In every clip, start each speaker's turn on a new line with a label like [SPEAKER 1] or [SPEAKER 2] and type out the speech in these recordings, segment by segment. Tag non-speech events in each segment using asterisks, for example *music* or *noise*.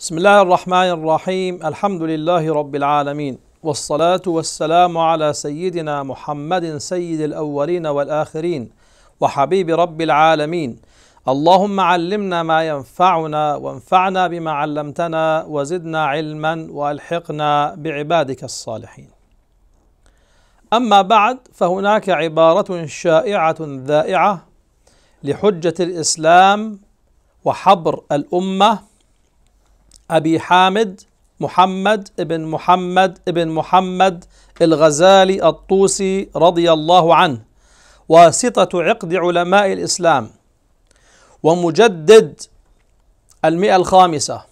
[SPEAKER 1] بسم الله الرحمن الرحيم الحمد لله رب العالمين والصلاة والسلام على سيدنا محمد سيد الأولين والآخرين وحبيب رب العالمين اللهم علمنا ما ينفعنا وانفعنا بما علمتنا وزدنا علما والحقنا بعبادك الصالحين أما بعد فهناك عبارة شائعة ذائعة لحجة الإسلام وحبر الأمة أبي حامد محمد بن محمد بن محمد الغزالي الطوسي رضي الله عنه واسطة عقد علماء الإسلام ومجدد المئة الخامسة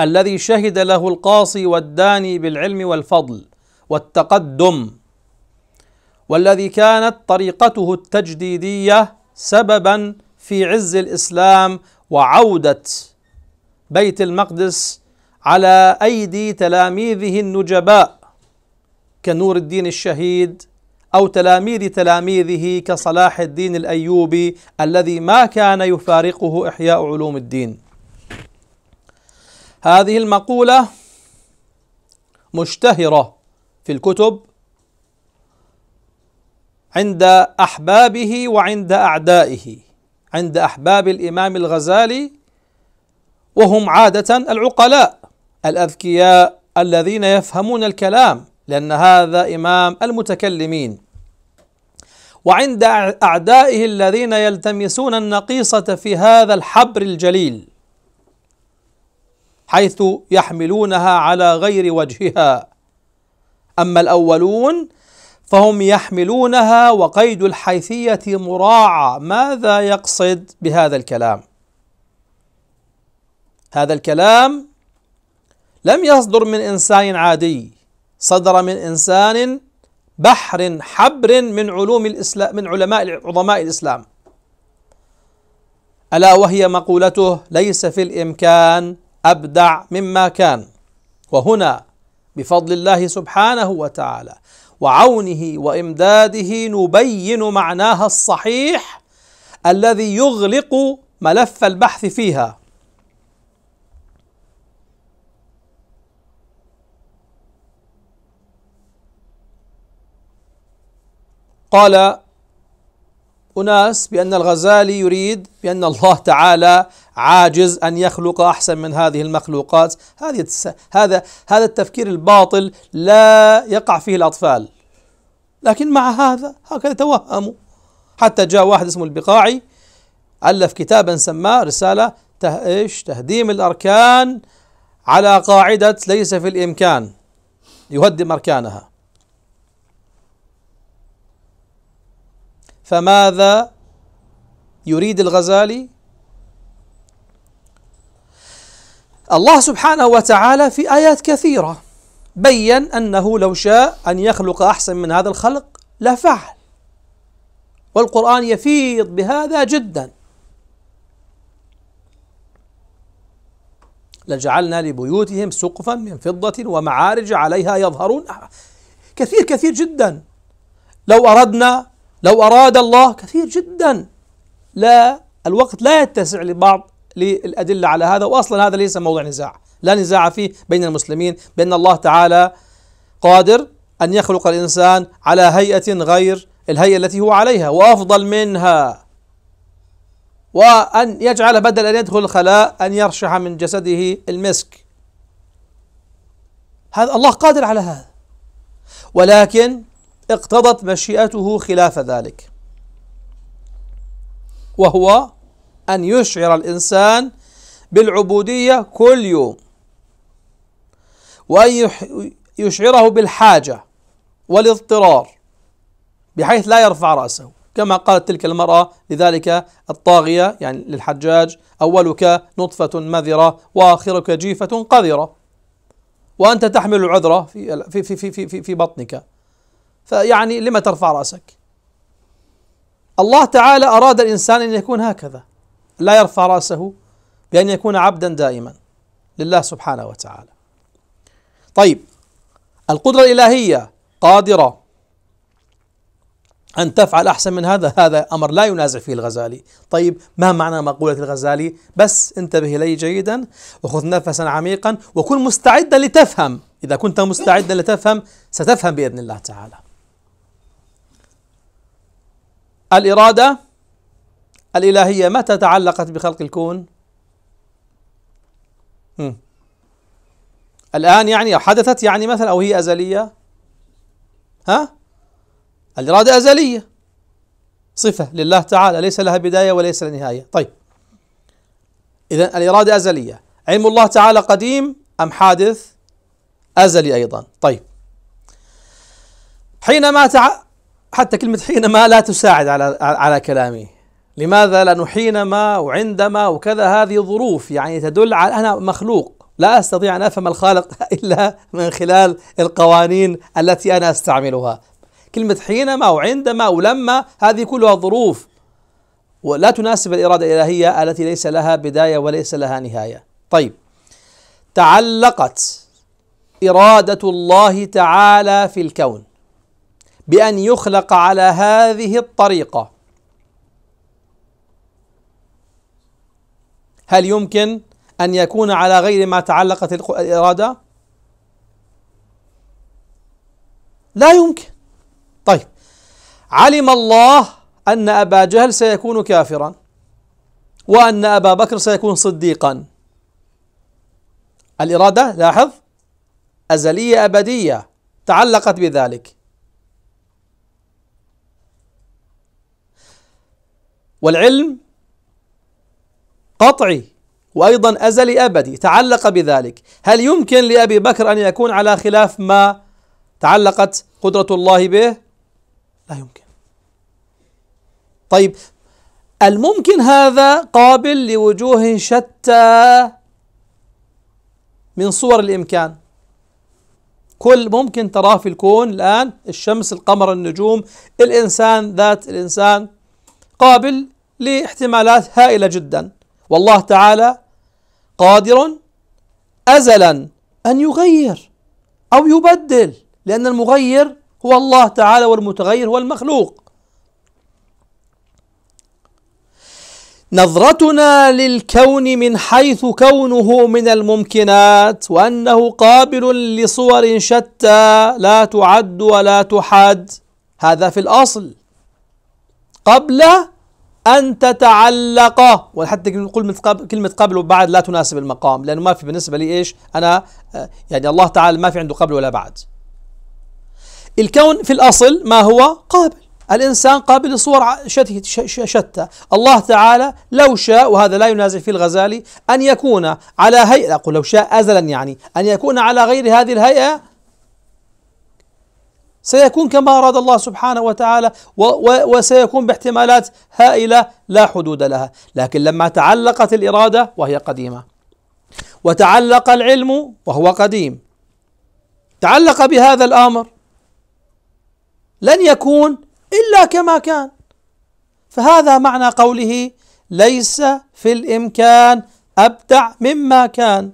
[SPEAKER 1] الذي شهد له القاصي والداني بالعلم والفضل والتقدم والذي كانت طريقته التجديدية سببا في عز الإسلام وعودة بيت المقدس على أيدي تلاميذه النجباء كنور الدين الشهيد أو تلاميذ تلاميذه كصلاح الدين الأيوبي الذي ما كان يفارقه إحياء علوم الدين هذه المقولة مشتهرة في الكتب عند أحبابه وعند أعدائه عند أحباب الإمام الغزالي وهم عادة العقلاء الأذكياء الذين يفهمون الكلام لأن هذا إمام المتكلمين وعند أعدائه الذين يلتمسون النقيصة في هذا الحبر الجليل حيث يحملونها على غير وجهها أما الأولون فهم يحملونها وقيد الحيثية مراعى ماذا يقصد بهذا الكلام هذا الكلام لم يصدر من إنسان عادي صدر من إنسان بحر حبر من علوم الإسلام من علماء عظماء الإسلام ألا وهي مقولته ليس في الإمكان أبدع مما كان وهنا بفضل الله سبحانه وتعالى وعونه وامداده نبين معناها الصحيح الذي يغلق ملف البحث فيها قال أناس بأن الغزالي يريد بأن الله تعالى عاجز أن يخلق أحسن من هذه المخلوقات هذه هذا هذا التفكير الباطل لا يقع فيه الأطفال لكن مع هذا هكذا توهموا حتى جاء واحد اسمه البقاعي ألف كتابا سماه رسالة تهش تهديم الأركان على قاعدة ليس في الإمكان يهدم أركانها فماذا يريد الغزالي الله سبحانه وتعالى في آيات كثيرة بين أنه لو شاء أن يخلق أحسن من هذا الخلق لفعل والقرآن يفيض بهذا جدا لجعلنا لبيوتهم سقفا من فضة ومعارج عليها يظهرون كثير كثير جدا لو أردنا لو أراد الله كثير جدا لا الوقت لا يتسع لبعض للأدلة على هذا وأصلا هذا ليس موضوع نزاع لا نزاع فيه بين المسلمين بأن الله تعالى قادر أن يخلق الإنسان على هيئة غير الهيئة التي هو عليها وأفضل منها وأن يجعل بدل أن يدخل الخلاء أن يرشح من جسده المسك هذا الله قادر على هذا ولكن اقتضت مشيئته خلاف ذلك وهو أن يشعر الإنسان بالعبودية كل يوم وأن يشعره بالحاجة والاضطرار بحيث لا يرفع رأسه كما قالت تلك المرأة لذلك الطاغية يعني للحجاج أولك نطفة مذرة وآخرك جيفة قذرة وأنت تحمل العذرة في في في في في, في بطنك فيعني لما ترفع رأسك؟ الله تعالى أراد الإنسان أن يكون هكذا لا يرفع رأسه بأن يكون عبدا دائما لله سبحانه وتعالى طيب القدرة الإلهية قادرة أن تفعل أحسن من هذا هذا أمر لا ينازع فيه الغزالي طيب ما معنى مقولة الغزالي بس انتبه إلي جيدا وخذ نفسا عميقا وكن مستعدا لتفهم إذا كنت مستعدا لتفهم ستفهم بإذن الله تعالى الإرادة الإلهية متى تعلقت بخلق الكون؟ الآن يعني حدثت يعني مثلا أو هي أزلية؟ ها؟ الإرادة أزلية صفة لله تعالى ليس لها بداية وليس لها نهاية طيب إذا الإرادة أزلية علم الله تعالى قديم أم حادث أزلي أيضا طيب حينما تع... حتى كلمة حينما لا تساعد على على كلامي لماذا؟ لأنه حينما وعندما وكذا هذه ظروف يعني تدل على أنا مخلوق لا أستطيع أن أفهم الخالق *laughs* إلا من خلال القوانين التي أنا أستعملها كلمة حينما وعندما ولما هذه كلها ظروف ولا تناسب الإرادة الإلهية التي ليس لها بداية وليس لها نهاية طيب تعلقت إرادة الله تعالى في الكون بأن يخلق على هذه الطريقة هل يمكن أن يكون على غير ما تعلقت الإرادة لا يمكن طيب علم الله أن أبا جهل سيكون كافرا وأن أبا بكر سيكون صديقا الإرادة لاحظ أزلية أبدية تعلقت بذلك والعلم قطعي وأيضا أزلي أبدي تعلق بذلك هل يمكن لأبي بكر أن يكون على خلاف ما تعلقت قدرة الله به لا يمكن طيب الممكن هذا قابل لوجوه شتى من صور الإمكان كل ممكن تراه في الكون الآن الشمس القمر النجوم الإنسان ذات الإنسان قابل لاحتمالات هائلة جدا والله تعالى قادر أزلا أن يغير أو يبدل لأن المغير هو الله تعالى والمتغير هو المخلوق نظرتنا للكون من حيث كونه من الممكنات وانه قابل لصور شتى لا تعد ولا تحد هذا في الاصل قبل أن تتعلق وحتى نقول كلمة قبل وبعد لا تناسب المقام لأنه ما في بالنسبة لي إيش أنا آه، يعني الله تعالى ما في عنده قبل ولا بعد الكون في الأصل ما هو قابل الإنسان قابل لصور شتى الله تعالى لو شاء وهذا لا ينازع فيه الغزالي أن يكون على هيئة أقول لو شاء أزلا يعني أن يكون على غير هذه الهيئة سيكون كما أراد الله سبحانه وتعالى وسيكون باحتمالات هائلة لا حدود لها لكن لما تعلقت الإرادة وهي قديمة وتعلق العلم وهو قديم تعلق بهذا الأمر لن يكون إلا كما كان فهذا معنى قوله ليس في الإمكان أبدع مما كان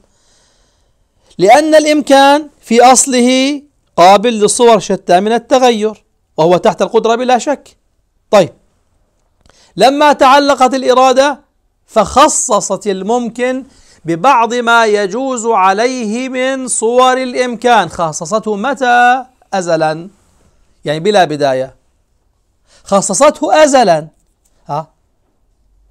[SPEAKER 1] لأن الإمكان في أصله قابل لصور شتى من التغير وهو تحت القدرة بلا شك طيب لما تعلقت الإرادة فخصصت الممكن ببعض ما يجوز عليه من صور الإمكان خصصته متى أزلا يعني بلا بداية خصصته أزلا ها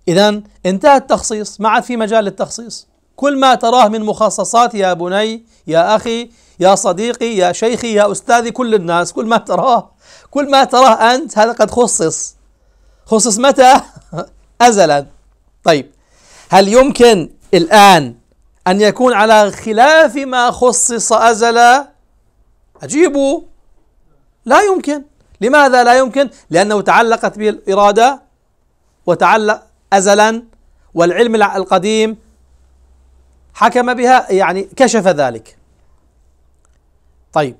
[SPEAKER 1] إذا انتهى التخصيص ما عاد في مجال للتخصيص كل ما تراه من مخصصات يا بني يا أخي يا صديقي يا شيخي يا أستاذي كل الناس كل ما تراه كل ما تراه أنت هذا قد خصص خصص متى؟ *laughs* أزلا طيب هل يمكن الآن أن يكون على خلاف ما خصص أزلا؟ أجيبوا لا يمكن لماذا لا يمكن؟ لأنه تعلقت به الإرادة وتعلق أزلا والعلم القديم حكم بها يعني كشف ذلك طيب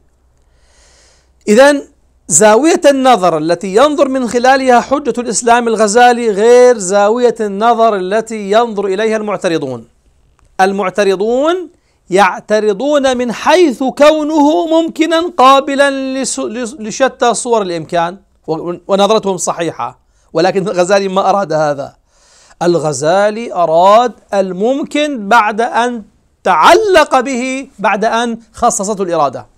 [SPEAKER 1] إذا زاوية النظر التي ينظر من خلالها حجة الإسلام الغزالي غير زاوية النظر التي ينظر إليها المعترضون المعترضون يعترضون من حيث كونه ممكنا قابلا لشتى صور الإمكان ونظرتهم صحيحة ولكن الغزالي ما أراد هذا الغزالي أراد الممكن بعد أن تعلق به بعد أن خصصته الإرادة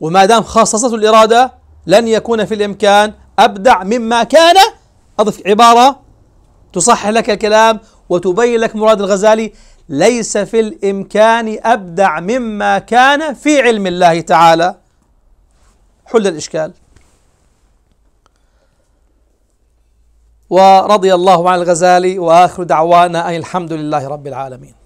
[SPEAKER 1] وما دام خصصته الإرادة لن يكون في الإمكان أبدع مما كان أضف عبارة تصحح لك الكلام وتبين لك مراد الغزالي ليس في الإمكان أبدع مما كان في علم الله تعالى حل الإشكال ورضي الله عن الغزالي وآخر دعوانا أن الحمد لله رب العالمين